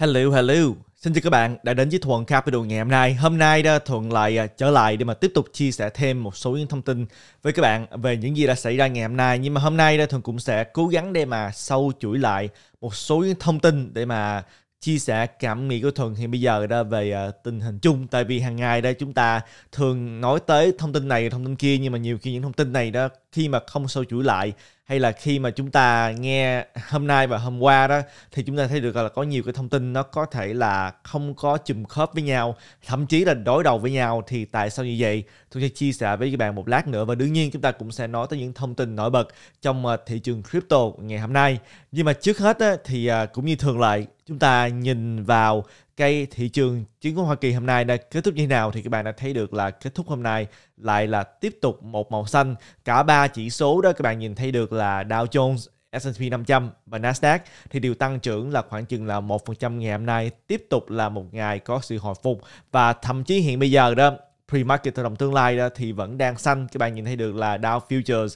Hello, hello. Xin chào các bạn đã đến với Thuận Capital ngày hôm nay. Hôm nay đó, Thuận lại à, trở lại để mà tiếp tục chia sẻ thêm một số những thông tin với các bạn về những gì đã xảy ra ngày hôm nay. Nhưng mà hôm nay đó, Thuận cũng sẽ cố gắng để mà sâu chuỗi lại một số những thông tin để mà chia sẻ cảm nghĩ của Thuận hiện bây giờ đó về à, tình hình chung tại vì hàng ngày đây chúng ta thường nói tới thông tin này thông tin kia nhưng mà nhiều khi những thông tin này đó khi mà không sâu chuỗi lại hay là khi mà chúng ta nghe hôm nay và hôm qua đó thì chúng ta thấy được là có nhiều cái thông tin nó có thể là không có chùm khớp với nhau thậm chí là đối đầu với nhau thì tại sao như vậy Tôi sẽ chia sẻ với các bạn một lát nữa và đương nhiên chúng ta cũng sẽ nói tới những thông tin nổi bật trong ờ, thị trường crypto ngày hôm nay. Nhưng mà trước hết thì ờ, cũng như thường lệ chúng ta nhìn vào cái thị trường chứng khoán Hoa Kỳ hôm nay đã kết thúc như thế nào thì các bạn đã thấy được là kết thúc hôm nay lại là tiếp tục một màu xanh. Cả ba chỉ số đó các bạn nhìn thấy được là Dow Jones, S&P 500 và Nasdaq thì đều tăng trưởng là khoảng chừng là 1% ngày hôm nay tiếp tục là một ngày có sự hồi phục và thậm chí hiện bây giờ đó pre-market trong tương lai đó thì vẫn đang xanh các bạn nhìn thấy được là Dow Futures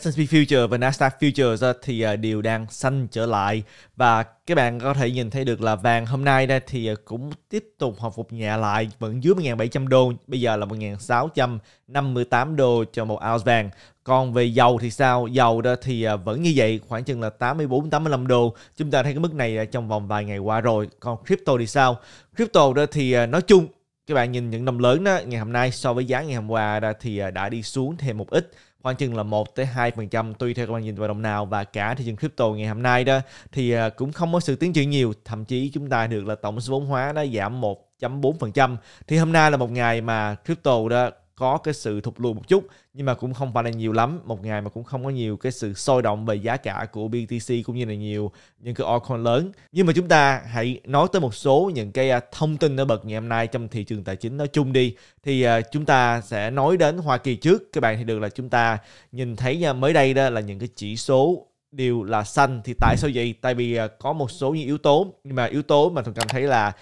S&P Future và Nasdaq Futures thì à, đều đang xanh trở lại và các bạn có thể nhìn thấy được là vàng hôm nay đây thì à, cũng tiếp tục hồi phục nhẹ lại vẫn dưới 1.700 đô bây giờ là 1.658 đô cho một ounce vàng còn về dầu thì sao dầu đó thì à, vẫn như vậy khoảng chừng là 84 85 đô chúng ta thấy cái mức này trong vòng vài ngày qua rồi còn crypto thì sao crypto đó thì nói chung các bạn nhìn những đồng lớn đó ngày hôm nay so với giá ngày hôm qua ra thì à, đã đi xuống thêm một ít khoảng chừng là 1 tới 2% tùy theo các bạn nhìn vào đồng nào và cả thị trường crypto ngày hôm nay đó thì à, cũng không có sự tiến triển nhiều thậm chí chúng ta được là tổng số vốn hóa nó giảm 1.4% thì hôm nay là một ngày mà crypto đó có cái sự thụt lùi một chút nhưng mà cũng không phải là nhiều lắm một ngày mà cũng không có nhiều cái sự sôi động về giá cả của BTC cũng như là nhiều những cái altcoin lớn nhưng mà chúng ta hãy nói tới một số những cái à, thông tin nổi bật ngày hôm nay trong thị trường tài chính nói chung đi thì à, chúng ta sẽ nói đến Hoa Kỳ trước các bạn thì được là chúng ta nhìn thấy à, mới đây đó là những cái chỉ số đều là xanh thì tại sao vậy tại vì có một số những yếu tố nhưng mà yếu tố mà tôi cảm thấy là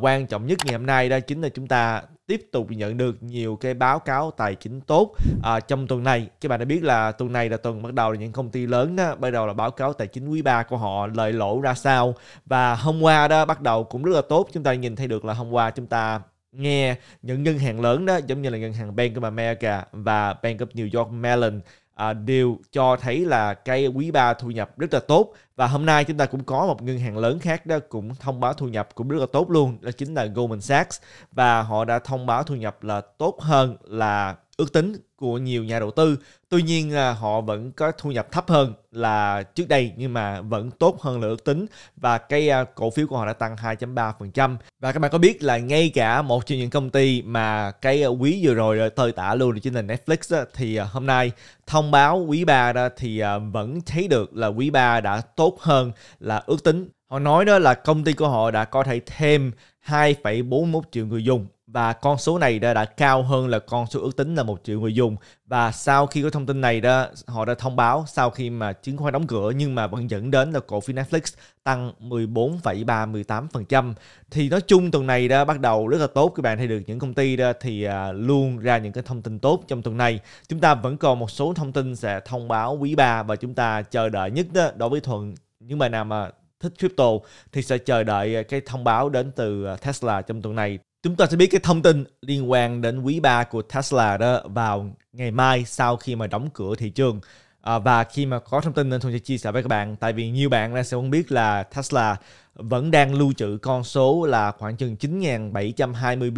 quan trọng nhất ngày hôm nay đó chính là chúng ta tiếp tục nhận được nhiều cái báo cáo tài chính tốt à, trong tuần này các bạn đã biết là tuần này là tuần bắt đầu là những công ty lớn đó bắt đầu là báo cáo tài chính quý 3 của họ lợi lỗ ra sao và hôm qua đó bắt đầu cũng rất là tốt chúng ta nhìn thấy được là hôm qua chúng ta nghe những ngân hàng lớn đó giống như là ngân hàng Bank of America và Bank of New York Mellon à, đều cho thấy là cái quý 3 thu nhập rất là tốt và hôm nay chúng ta cũng có một ngân hàng lớn khác đó cũng thông báo thu nhập cũng rất là tốt luôn đó chính là Goldman Sachs và họ đã thông báo thu nhập là tốt hơn là ước tính của nhiều nhà đầu tư. Tuy nhiên họ vẫn có thu nhập thấp hơn là trước đây nhưng mà vẫn tốt hơn là ước tính và cái à, cổ phiếu của họ đã tăng 2.3%. Và các bạn có biết là ngay cả một trong những công ty mà cái à, quý vừa rồi à, tơi tả luôn trên nền Netflix thì hôm nay thông báo quý 3 đó thì vẫn thấy được là quý 3 đã tốt hơn là ước tính. Họ nói đó là công ty của họ đã có thể thêm 2,41 triệu người dùng và con số này đã, đã cao hơn là con số ước tính là một triệu người dùng và sau khi có thông tin này đó họ đã thông báo sau khi mà chứng khoán đóng cửa nhưng mà vẫn dẫn đến là cổ phiếu Netflix tăng 14,38% thì nói chung tuần này đã bắt đầu rất là tốt các bạn thấy được những công ty đó thì à, luôn ra những cái thông tin tốt trong tuần này chúng ta vẫn còn một số thông tin sẽ thông báo quý 3 và chúng ta chờ đợi nhất đó đối với thuận những bài nào mà thích crypto thì sẽ chờ đợi cái thông báo đến từ à, Tesla trong tuần này Chúng ta sẽ biết cái thông tin liên quan đến quý 3 của Tesla đó vào ngày mai sau khi mà đóng cửa thị trường. À, và khi mà có thông tin nên tôi sẽ chia sẻ với các bạn tại vì nhiều bạn đang sẽ không biết là Tesla vẫn đang lưu trữ con số là khoảng chừng 9.720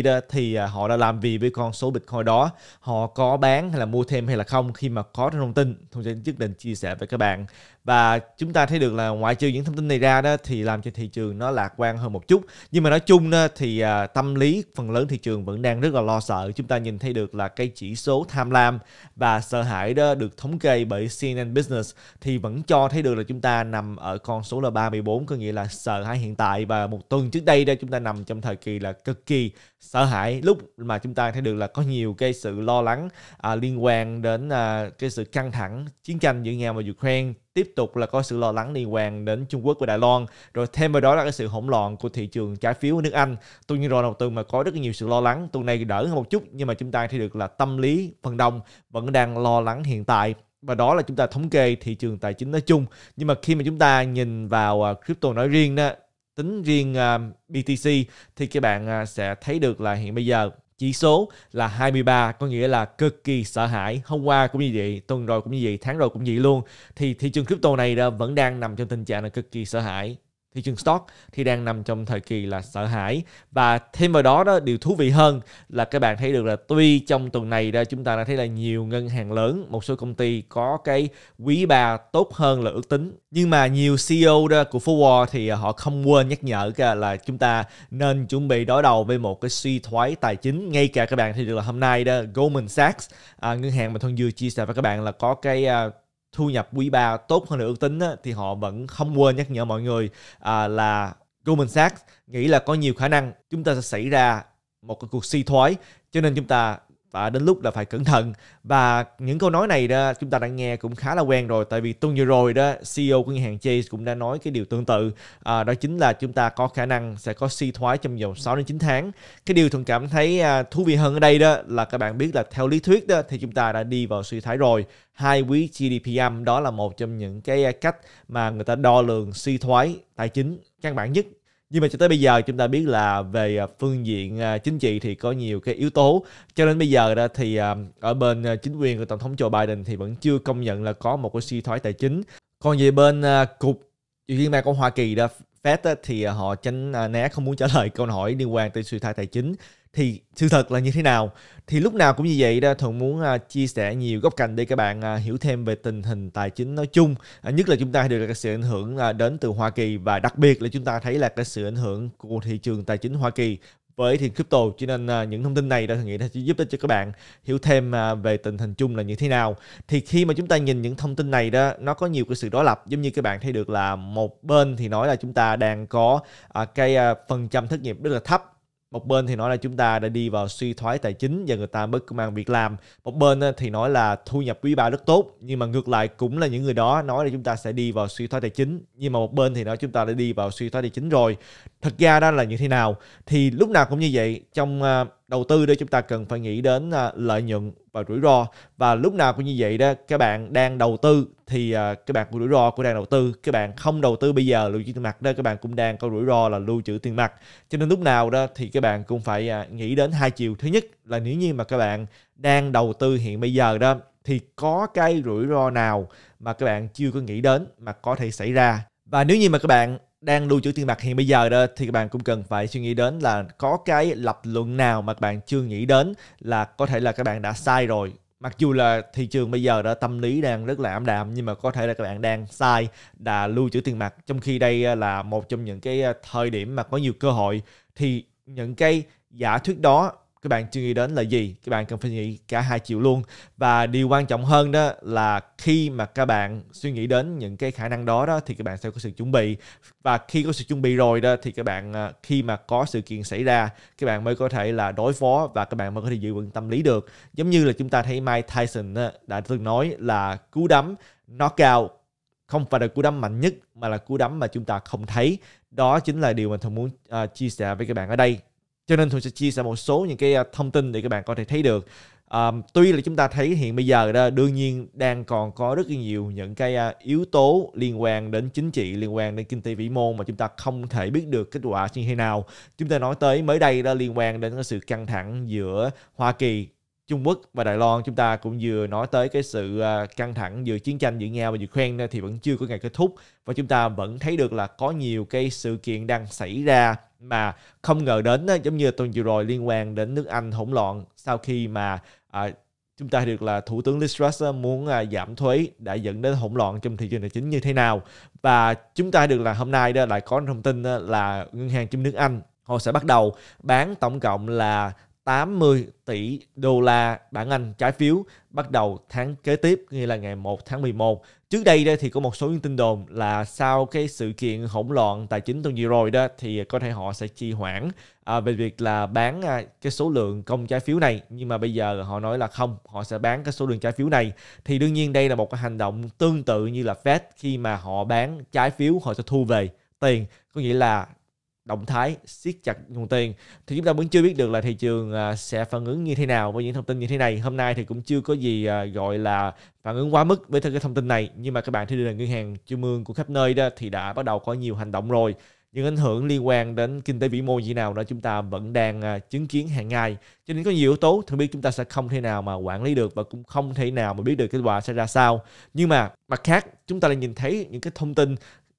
BTC đó thì à, họ đã làm gì với con số Bitcoin đó họ có bán hay là mua thêm hay là không khi mà có thông tin thông tin nhất định chia sẻ với các bạn và chúng ta thấy được là ngoại trừ những thông tin này ra đó thì làm cho thị trường nó lạc quan hơn một chút nhưng mà nói chung đó, thì à, tâm lý phần lớn thị trường vẫn đang rất là lo sợ chúng ta nhìn thấy được là cái chỉ số tham lam và sợ hãi đó được thống kê bởi CNN Business thì vẫn cho thấy được là chúng ta nằm ở con số là 34 có nghĩa là sợ hãi hiện tại và một tuần trước đây đó chúng ta nằm trong thời kỳ là cực kỳ sợ hãi lúc mà chúng ta thấy được là có nhiều cái sự lo lắng à, liên quan đến à, cái sự căng thẳng chiến tranh giữa Nga và Ukraine tiếp tục là có sự lo lắng liên quan đến Trung Quốc và Đài Loan rồi thêm vào đó là cái sự hỗn loạn của thị trường trái phiếu nước Anh tuy nhiên rồi một tuần mà có rất nhiều sự lo lắng tuần này đỡ hơn một chút nhưng mà chúng ta thấy được là tâm lý phần đông vẫn đang lo lắng hiện tại và đó là chúng ta thống kê thị trường tài chính nói chung nhưng mà khi mà chúng ta nhìn vào à, crypto nói riêng đó tính riêng à, BTC thì các bạn à, sẽ thấy được là hiện bây giờ chỉ số là 23 có nghĩa là cực kỳ sợ hãi hôm qua cũng như vậy tuần rồi cũng như vậy tháng rồi cũng như vậy luôn thì thị trường crypto này đó vẫn đang nằm trong tình trạng là cực kỳ sợ hãi thị trường stock thì đang nằm trong thời kỳ là sợ hãi và thêm vào đó đó điều thú vị hơn là các bạn thấy được là tuy trong tuần này ra chúng ta đã thấy là nhiều ngân hàng lớn một số công ty có cái quý bà tốt hơn là ước tính nhưng mà nhiều CEO đó của Forward thì họ không quên nhắc nhở là chúng ta nên chuẩn bị đối đầu với một cái suy thoái tài chính ngay cả các bạn thấy được là hôm nay đó Goldman Sachs à, ngân hàng mà Thuận vừa chia sẻ với các bạn là có cái à, thu nhập quý 3 tốt hơn được ước tính á, thì họ vẫn không quên nhắc nhở mọi người à, là Goldman Sachs nghĩ là có nhiều khả năng chúng ta sẽ xảy ra một cái cuộc suy thoái cho nên chúng ta và đến lúc là phải cẩn thận và những câu nói này đó chúng ta đã nghe cũng khá là quen rồi tại vì tuần vừa rồi đó CEO của ngân hàng Chase cũng đã nói cái điều tương tự à, đó chính là chúng ta có khả năng sẽ có suy si thoái trong vòng 6 đến 9 tháng cái điều thường cảm thấy à, thú vị hơn ở đây đó là các bạn biết là theo lý thuyết đó thì chúng ta đã đi vào suy thoái rồi hai quý GDP âm đó là một trong những cái cách mà người ta đo lường suy si thoái tài chính căn bản nhất nhưng mà cho tới bây giờ chúng ta biết là về à, phương diện à, chính trị thì có nhiều cái yếu tố cho nên bây giờ đó thì à, ở bên chính quyền của tổng thống Joe Biden thì vẫn chưa công nhận là có một cái suy thoái tài chính còn về bên cục liên bang của Hoa Kỳ đó Fed thì họ tránh né không muốn trả lời câu hỏi liên quan tới suy thoái tài chính thì sự thật là như thế nào thì lúc nào cũng như vậy đó thuận muốn à, chia sẻ nhiều góc cạnh để các bạn à, hiểu thêm về tình hình tài chính nói chung à, nhất là chúng ta được sự ảnh hưởng đến từ Hoa Kỳ và đặc biệt là chúng ta thấy là cái sự ảnh hưởng của thị trường tài chính Hoa Kỳ với thị crypto cho nên uh, những thông tin này đã nghĩ là giúp ích cho các bạn hiểu thêm uh, về tình hình chung là như thế nào thì khi mà chúng ta nhìn những thông tin này đó nó có nhiều cái sự đối lập giống như các bạn thấy được là một bên thì nói là chúng ta đang có uh, cái uh, phần trăm thất nghiệp rất là thấp một bên thì nói là chúng ta đã đi vào suy thoái tài chính và người ta mất công an việc làm một bên ờ, thì nói là thu nhập quý ba rất tốt nhưng mà ngược lại cũng là những người đó nói là chúng ta sẽ đi vào suy thoái tài chính nhưng mà một bên thì nói chúng ta đã đi vào suy thoái tài chính rồi thật ra đó là như thế nào thì lúc nào cũng như vậy trong ờ, đầu tư đây chúng ta cần phải nghĩ đến à, lợi nhuận và rủi ro và lúc nào cũng như vậy đó các bạn đang đầu tư thì à, các bạn có rủi ro của đang đầu tư các bạn không đầu tư bây giờ lưu trữ tiền mặt đó các bạn cũng đang có rủi ro là lưu trữ tiền mặt cho nên lúc nào đó thì các bạn cũng phải à, nghĩ đến hai chiều thứ nhất là nếu như mà các bạn đang đầu tư hiện bây giờ đó thì có cái rủi ro nào mà các bạn chưa có nghĩ đến mà có thể xảy ra và nếu như mà các bạn đang lưu trữ tiền mặt hiện bây giờ đó thì các bạn cũng cần phải suy nghĩ đến là có cái lập luận nào mà các bạn chưa nghĩ đến là có thể là các bạn đã sai rồi mặc dù là thị trường bây giờ đã tâm lý đang rất là ảm đạm nhưng mà có thể là các bạn đang sai đã lưu trữ tiền mặt trong khi đây ờ, là một trong những cái ờ, thời điểm mà có nhiều cơ hội thì những cái giả thuyết đó các bạn chưa nghĩ đến là gì các bạn cần phải nghĩ cả hai chiều luôn và điều quan trọng hơn đó là khi mà các bạn suy nghĩ đến những cái khả năng đó đó thì các bạn sẽ có sự chuẩn bị và khi có sự chuẩn bị rồi đó thì các bạn à, khi mà có sự kiện xảy ra các bạn mới có thể là đối phó và các bạn mới có thể giữ vững tâm lý được giống như là chúng ta thấy Mike Tyson đã từng nói là cú đấm knockout không phải là cú đấm mạnh nhất mà là cú đấm mà chúng ta không thấy đó chính là điều mình thường muốn uh, chia sẻ với các bạn ở đây cho nên thuận sẽ chia sẻ một số những cái à, thông tin để các bạn có thể thấy được à, tuy là chúng ta thấy hiện bây giờ đó đương nhiên đang còn có rất nhiều những cái à, yếu tố liên quan đến chính trị liên quan đến kinh tế vĩ mô mà chúng ta không thể biết được kết quả như thế nào chúng ta nói tới mới đây đó liên quan đến cái sự căng thẳng giữa Hoa Kỳ Trung Quốc và Đài Loan chúng ta cũng vừa nói tới cái sự à, căng thẳng giữa chiến tranh giữa Nga và Ukraine thì vẫn chưa có ngày kết thúc và chúng ta vẫn thấy được là có nhiều cái sự kiện đang xảy ra mà không ngờ đến giống như tuần vừa rồi liên quan đến nước Anh hỗn loạn sau khi mà à, chúng ta được là thủ tướng Liz Truss muốn à, giảm thuế đã dẫn đến hỗn loạn trong thị trường tài chính như thế nào và chúng ta được là hôm nay đó lại có thông tin là ngân hàng trung nước Anh họ sẽ bắt đầu bán tổng cộng là 80 tỷ đô la bản Anh trái phiếu bắt đầu tháng kế tiếp, nghĩa là ngày 1 tháng 11. Trước đây đây thì có một số những tin đồn là sau cái sự kiện hỗn loạn tài chính tuần vừa rồi đó thì có thể họ sẽ trì hoãn à, về việc là bán à, cái số lượng công trái phiếu này nhưng mà bây giờ họ nói là không, họ sẽ bán cái số lượng trái phiếu này. Thì đương nhiên đây là một cái hành động tương tự như là Fed khi mà họ bán trái phiếu họ sẽ thu về tiền, có nghĩa là động thái siết chặt nguồn tiền thì chúng ta vẫn chưa biết được là thị trường à, sẽ phản ứng như thế nào với những thông tin như thế này hôm nay thì cũng chưa có gì à, gọi là phản ứng quá mức với cái thông tin này nhưng mà các bạn thấy là ngân hàng trung ương của khắp nơi đó thì đã bắt đầu có nhiều hành động rồi những ảnh hưởng liên quan đến kinh tế vĩ mô như nào đó chúng ta vẫn đang à, chứng kiến hàng ngày cho nên có nhiều yếu tố thường biết chúng ta sẽ không thể nào mà quản lý được và cũng không thể nào mà biết được kết quả sẽ ra sao nhưng mà mặt khác chúng ta lại nhìn thấy những cái thông tin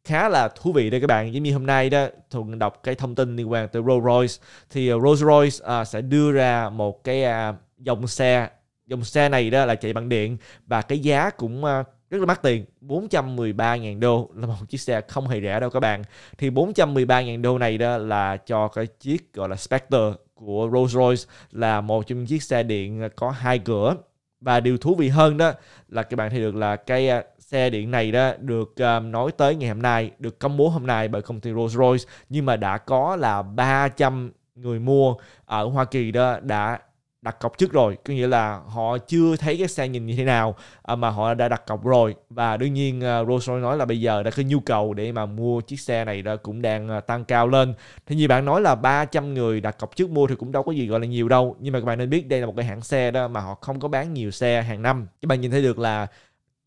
khá là thú vị đây các bạn giống như hôm nay đó thuận đọc cái thông tin liên quan tới Rolls Royce thì ờ, Rolls Royce à, sẽ đưa ra một cái à, dòng xe dòng xe này đó là chạy bằng điện và cái giá cũng à, rất là mắc tiền 413.000 đô là một chiếc xe không hề rẻ đâu các bạn thì 413.000 đô này đó là cho cái chiếc gọi là Spectre của Rolls Royce là một trong những chiếc xe điện có hai cửa và điều thú vị hơn đó là các bạn thấy được là cái à, xe điện này đó được um, nói tới ngày hôm nay, được công bố hôm nay bởi công ty Rolls-Royce nhưng mà đã có là 300 người mua ở Hoa Kỳ đó đã đặt cọc trước rồi có nghĩa là họ chưa thấy cái xe nhìn như thế nào ờ, mà họ đã đặt cọc rồi và đương nhiên ờ, Rolls Royce nói là bây giờ đã có nhu cầu để mà mua chiếc xe này đó cũng đang tăng cao lên thì như bạn nói là 300 người đặt cọc trước mua thì cũng đâu có gì gọi là nhiều đâu nhưng mà các bạn nên biết đây là một cái hãng xe đó mà họ không có bán nhiều xe hàng năm các bạn nhìn thấy được là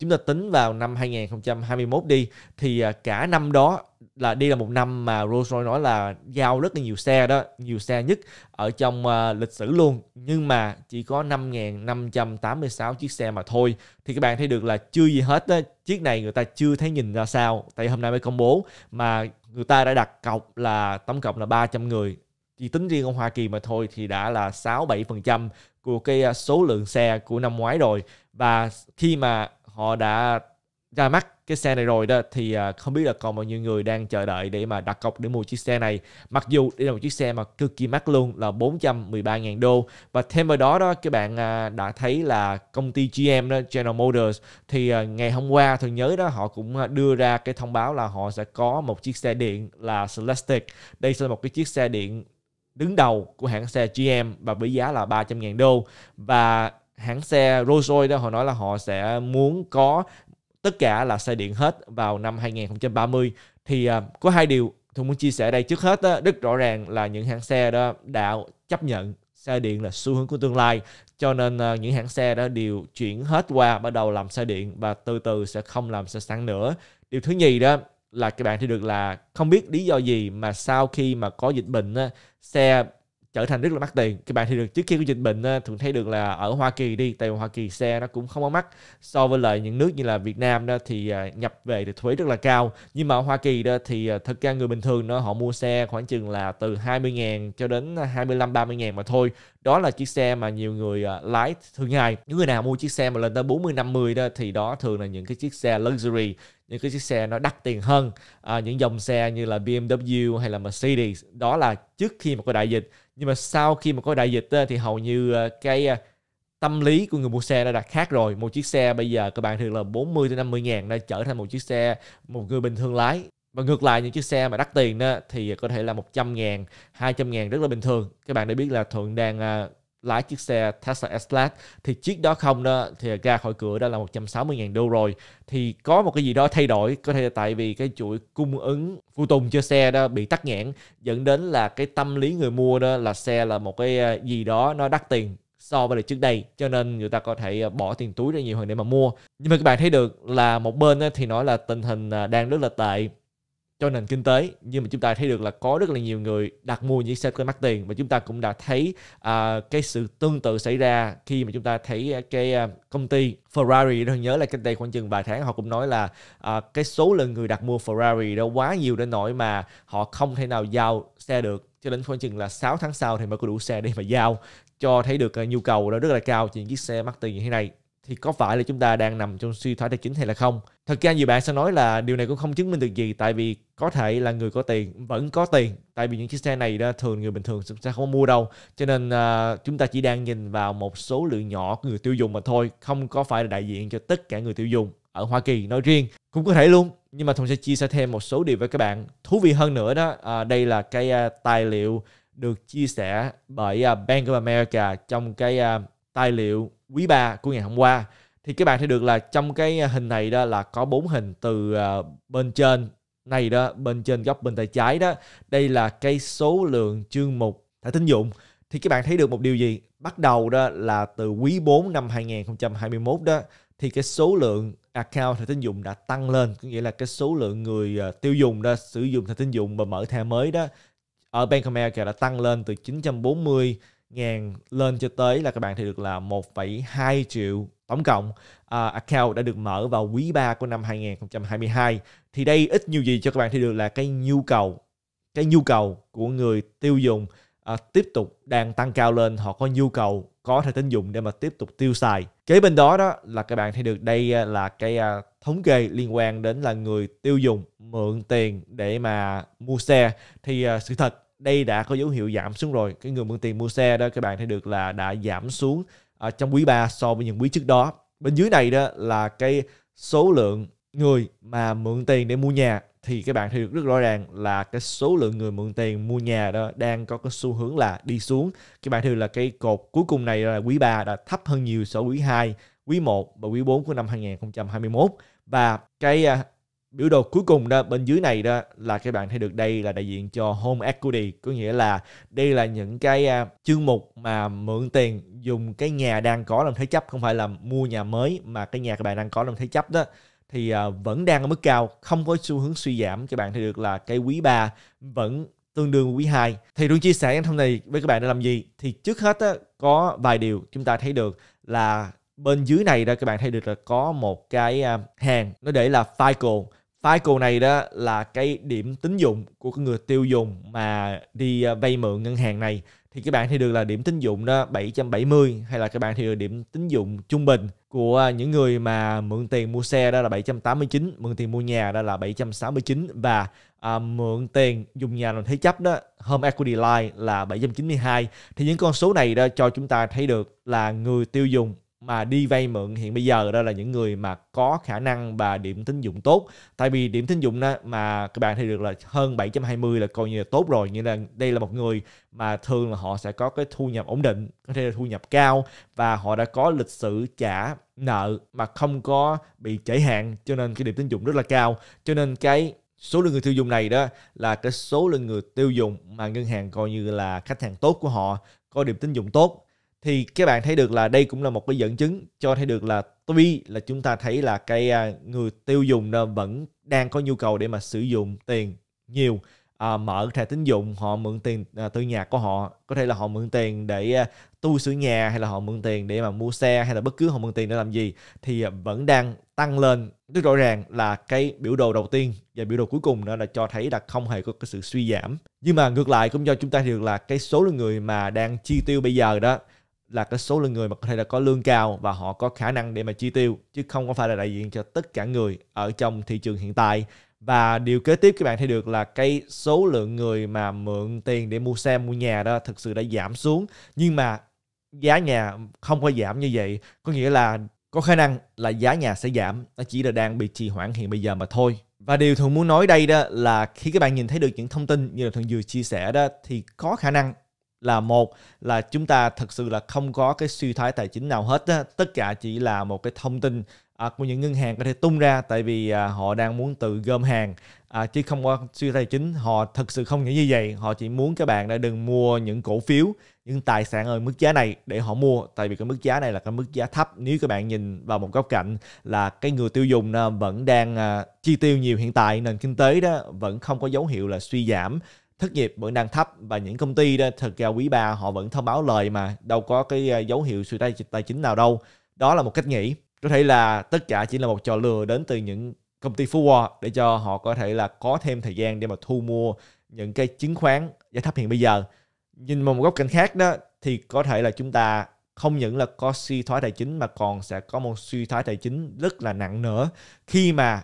chúng ta tính vào năm 2021 đi thì à, cả năm đó là đi là một năm mà Rolls Royce nói là giao rất là nhiều xe đó, nhiều xe nhất ở trong uh, lịch sử luôn nhưng mà chỉ có 5.586 chiếc xe mà thôi thì các bạn thấy được là chưa gì hết đó. chiếc này người ta chưa thấy nhìn ra sao tại hôm nay mới công bố mà người ta đã đặt cọc là tổng cộng là 300 người chỉ tính riêng ở Hoa Kỳ mà thôi thì đã là 6 7% của cái à, số lượng xe của năm ngoái rồi và khi mà họ đã ra mắt cái xe này rồi đó thì à, không biết là còn bao nhiêu người đang chờ đợi để mà đặt cọc để mua chiếc xe này mặc dù đây là một chiếc xe mà cực kỳ mắc luôn là 413.000 đô và thêm vào đó đó các bạn à, đã thấy là công ty GM đó General Motors thì à, ngày hôm qua tôi nhớ đó họ cũng đưa ra cái thông báo là họ sẽ có một chiếc xe điện là Celestic đây sẽ là một cái chiếc xe điện đứng đầu của hãng xe GM và với giá là 300.000 đô và hãng xe Rolls-Royce đó họ nói là họ sẽ muốn có tất cả là xe điện hết vào năm 2030 thì uh, có hai điều tôi muốn chia sẻ đây trước hết đó, rất rõ ràng là những hãng xe đó đã chấp nhận xe điện là xu hướng của tương lai cho nên uh, những hãng xe đó đều chuyển hết qua bắt đầu làm xe điện và từ từ sẽ không làm xe xăng nữa điều thứ nhì đó là các bạn thì được là không biết lý do gì mà sau khi mà có dịch bệnh á, xe trở thành rất là mắc tiền các bạn thì được trước khi có dịch bệnh thường thấy được là ở Hoa Kỳ đi tại Hoa Kỳ xe nó cũng không có mắc so với lại những nước như là Việt Nam đó thì à, nhập về thì thuế rất là cao nhưng mà ở Hoa Kỳ đó thì à, thật ra người bình thường nó họ mua xe khoảng chừng là từ 20 000 cho đến 25 30 000 mà thôi đó là chiếc xe mà nhiều người à, lái thường ngày những người nào mua chiếc xe mà lên tới 40 50 đó thì đó thường là những cái chiếc xe luxury những cái chiếc xe nó đắt tiền hơn à, những dòng xe như là BMW hay là Mercedes đó là trước khi mà có đại dịch nhưng mà sau khi mà có đại dịch thì hầu như à, cái à, tâm lý của người mua xe đã đặt khác rồi một chiếc xe bây giờ các bạn thường là 40 tới 50 ngàn đã trở thành một chiếc xe một người bình thường lái và ngược lại những chiếc xe mà đắt tiền đó thì có thể là 100 ngàn, 200 ngàn rất là bình thường. Các bạn đã biết là Thuận đang à, lái chiếc xe Tesla S-Class thì chiếc đó không đó thì ra khỏi cửa đã là 160.000 đô rồi thì có một cái gì đó thay đổi có thể là tại vì cái chuỗi cung ứng phụ tùng cho xe đó bị tắc nghẽn dẫn đến là cái tâm lý người mua đó là xe là một cái à, gì đó nó đắt tiền so với lại trước đây cho nên người ta có thể à, bỏ tiền túi ra nhiều hơn để mà mua nhưng mà các bạn thấy được là một bên thì nói là tình hình đang rất là tệ cho nền kinh tế nhưng mà chúng ta thấy được là có rất là nhiều người đặt mua những xe quay mắc tiền và chúng ta cũng đã thấy uh, cái sự tương tự xảy ra khi mà chúng ta thấy à, cái uh, công ty Ferrari tôi nhớ là cách đây khoảng chừng vài tháng họ cũng nói là uh, cái số lượng người đặt mua Ferrari đó quá nhiều đến nỗi mà họ không thể nào giao xe được cho đến khoảng chừng là 6 tháng sau thì mới có đủ xe để mà giao cho thấy được uh, nhu cầu đó rất là cao trên chiếc xe mắc tiền như thế này thì có phải là chúng ta đang nằm trong suy thoái tài chính hay là không? Thật ra nhiều bạn sẽ nói là điều này cũng không chứng minh được gì tại vì có thể là người có tiền vẫn có tiền tại vì những chiếc xe này đó thường người bình thường sẽ không mua đâu cho nên uh, chúng ta chỉ đang nhìn vào một số lượng nhỏ người tiêu dùng mà thôi không có phải là đại diện cho tất cả người tiêu dùng ở Hoa Kỳ nói riêng cũng có thể luôn nhưng mà thùng sẽ chia sẻ thêm một số điều với các bạn thú vị hơn nữa đó uh, đây là cái uh, tài liệu được chia sẻ bởi uh, Bank of America trong cái uh, tài liệu quý 3 của ngày hôm qua thì các bạn thấy được là trong cái hình này đó là có bốn hình từ ờ, bên trên này đó bên trên góc bên tay trái đó đây là cái số lượng chương mục thẻ tín dụng thì các bạn thấy được một điều gì bắt đầu đó là từ quý 4 năm 2021 đó thì cái số lượng account thẻ tín dụng đã tăng lên có nghĩa là cái số lượng người ờ, tiêu dùng đã sử dụng thẻ tín dụng và mở thẻ mới đó ở Bank America đã tăng lên từ 940 ngàn lên cho tới là các bạn thì được là 1,2 triệu tổng cộng à, account đã được mở vào quý 3 của năm 2022 thì đây ít nhiều gì cho các bạn thì được là cái nhu cầu cái nhu cầu của người tiêu dùng à, tiếp tục đang tăng cao lên họ có nhu cầu có thể tín dụng để mà tiếp tục tiêu xài kế bên đó đó là các bạn thì được đây à, là cái à, thống kê liên quan đến là người tiêu dùng mượn tiền để mà mua xe thì à, sự thật đây đã có dấu hiệu giảm xuống rồi cái người mượn tiền mua xe đó các bạn thấy được là đã giảm xuống ở à, trong quý 3 so với những quý trước đó bên dưới này đó là cái số lượng người mà mượn tiền để mua nhà thì các bạn thấy được rất rõ ràng là cái số lượng người mượn tiền mua nhà đó đang có cái xu hướng là đi xuống. Các bạn thấy là cái cột cuối cùng này là quý 3 đã thấp hơn nhiều so với quý 2, quý 1 và quý 4 của năm 2021 và cái à, biểu đồ cuối cùng đó bên dưới này đó là các bạn thấy được đây là đại diện cho home equity có nghĩa là đây là những cái à, chương mục mà mượn tiền dùng cái nhà đang có làm thế chấp không phải là mua nhà mới mà cái nhà các bạn đang có làm thế chấp đó thì à, vẫn đang ở mức cao không có xu hướng suy giảm các bạn thấy được là cái quý 3 vẫn tương đương quý 2 thì tôi chia sẻ thông này với các bạn để làm gì thì trước hết đó, có vài điều chúng ta thấy được là bên dưới này đó các bạn thấy được là có một cái à, hàng nó để là FICO cycle này đó là cái điểm tín dụng của người tiêu dùng mà đi à, vay mượn ngân hàng này thì các bạn thì được là điểm tín dụng đó 770 hay là các bạn thì được điểm tín dụng trung bình của à, những người mà mượn tiền mua xe đó là 789, mượn tiền mua nhà đó là 769 và à, mượn tiền dùng nhà làm thế chấp đó Home Equity Line là 792 thì những con số này đó cho chúng ta thấy được là người tiêu dùng mà đi vay mượn hiện bây giờ đó là những người mà có khả năng và điểm tín dụng tốt tại vì điểm tín dụng đó mà các bạn thấy được là hơn 720 là coi như là tốt rồi như là đây là một người mà thường là họ sẽ có cái thu nhập ổn định có thể là thu nhập cao và họ đã có lịch sử trả nợ mà không có bị trễ hạn cho nên cái điểm tín dụng rất là cao cho nên cái số lượng người tiêu dùng này đó là cái số lượng người tiêu dùng mà ngân hàng coi như là khách hàng tốt của họ có điểm tín dụng tốt thì các bạn thấy được là đây cũng là một cái dẫn chứng cho thấy được là tuy là chúng ta thấy là cái à, người tiêu dùng vẫn đang có nhu cầu để mà sử dụng tiền nhiều à, mở thẻ tín dụng họ mượn tiền à, từ nhà của họ có thể là họ mượn tiền để à, tu sửa nhà hay là họ mượn tiền để mà mua xe hay là bất cứ họ mượn tiền để làm gì thì à, vẫn đang tăng lên rất rõ ràng là cái biểu đồ đầu tiên và biểu đồ cuối cùng đó là cho thấy là không hề có cái sự suy giảm nhưng mà ngược lại cũng cho chúng ta được là cái số lượng người mà đang chi tiêu bây giờ đó là cái số lượng người mà có thể là có lương cao và họ có khả năng để mà chi tiêu chứ không có phải là đại diện cho tất cả người ở trong thị trường hiện tại và điều kế tiếp các bạn thấy được là cái số lượng người mà mượn tiền để mua xe mua nhà đó thực sự đã giảm xuống nhưng mà giá nhà không có giảm như vậy có nghĩa là có khả năng là giá nhà sẽ giảm nó chỉ là đang bị trì hoãn hiện bây giờ mà thôi và điều thường muốn nói đây đó là khi các bạn nhìn thấy được những thông tin như là thường vừa chia sẻ đó thì có khả năng là một là chúng ta thật sự là không có cái suy thoái tài chính nào hết á. tất cả chỉ là một cái thông tin à, của những ngân hàng có thể tung ra tại vì à, họ đang muốn tự gom hàng à, chứ không có suy tài chính họ thật sự không nghĩ như vậy họ chỉ muốn các bạn đã đừng mua những cổ phiếu những tài sản ở mức giá này để họ mua tại vì cái mức giá này là cái mức giá thấp nếu các bạn nhìn vào một góc cạnh là cái người tiêu dùng à, vẫn đang à, chi tiêu nhiều hiện tại nền kinh tế đó vẫn không có dấu hiệu là suy giảm thất nghiệp vẫn đang thấp và những công ty đó thật ra quý ba họ vẫn thông báo lời mà đâu có cái ờ, dấu hiệu suy thoái tài chính nào đâu đó là một cách nghĩ có thể là tất cả chỉ là một trò lừa đến từ những công ty forward để cho họ có thể là có thêm thời gian để mà thu mua những cái chứng khoán giá thấp hiện bây giờ nhìn vào một góc cạnh khác đó thì có thể là chúng ta không những là có suy thoái tài chính mà còn sẽ có một suy thoái tài chính rất là nặng nữa khi mà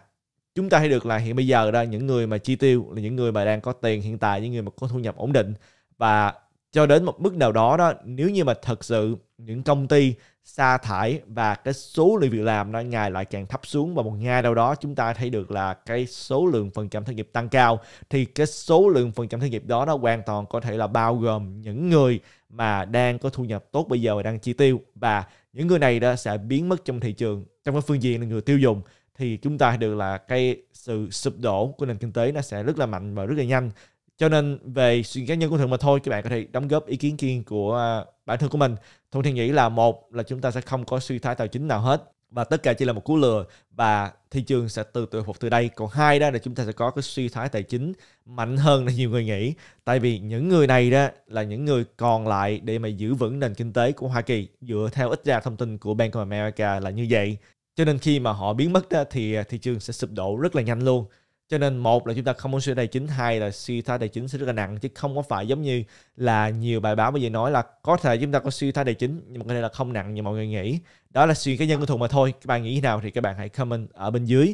chúng ta thấy được là hiện bây giờ đó những người mà chi tiêu là những người mà đang có tiền hiện tại những người mà có thu nhập ổn định và cho đến một mức nào đó đó nếu như mà thật sự những công ty sa thải và cái số lượng việc làm nó ngày lại càng thấp xuống và một ngày đâu đó chúng ta thấy được là cái số lượng phần trăm thất nghiệp tăng cao thì cái số lượng phần trăm thất nghiệp đó nó hoàn toàn có thể là bao gồm những người mà đang có thu nhập tốt bây giờ và đang chi tiêu và những người này đã sẽ biến mất trong thị trường trong cái phương diện là người tiêu dùng thì chúng ta được là cái sự sụp đổ của nền kinh tế nó sẽ rất là mạnh và rất là nhanh cho nên về suy nghĩ cá nhân của thuận mà thôi các bạn có thể đóng góp ý kiến riêng của à, bản thân của mình thuận thì nghĩ là một là chúng ta sẽ không có suy thoái tài chính nào hết và tất cả chỉ là một cú lừa và thị trường sẽ từ từ phục từ đây còn hai đó là chúng ta sẽ có cái suy thoái tài chính mạnh hơn là nhiều người nghĩ tại vì những người này đó là những người còn lại để mà giữ vững nền kinh tế của Hoa Kỳ dựa theo ít ra thông tin của Bank of America là như vậy cho nên khi mà họ biến mất đó, thì à, thị trường sẽ sụp đổ rất là nhanh luôn cho nên một là chúng ta không muốn suy tài chính hai là suy thoái tài chính sẽ rất là nặng chứ không có phải giống như là nhiều bài báo bây giờ nói là có thể chúng ta có suy thoái tài chính nhưng mà có thể là không nặng như mọi người nghĩ đó là suy cá nhân của thùng mà thôi các bạn nghĩ thế nào thì các bạn hãy comment ở bên dưới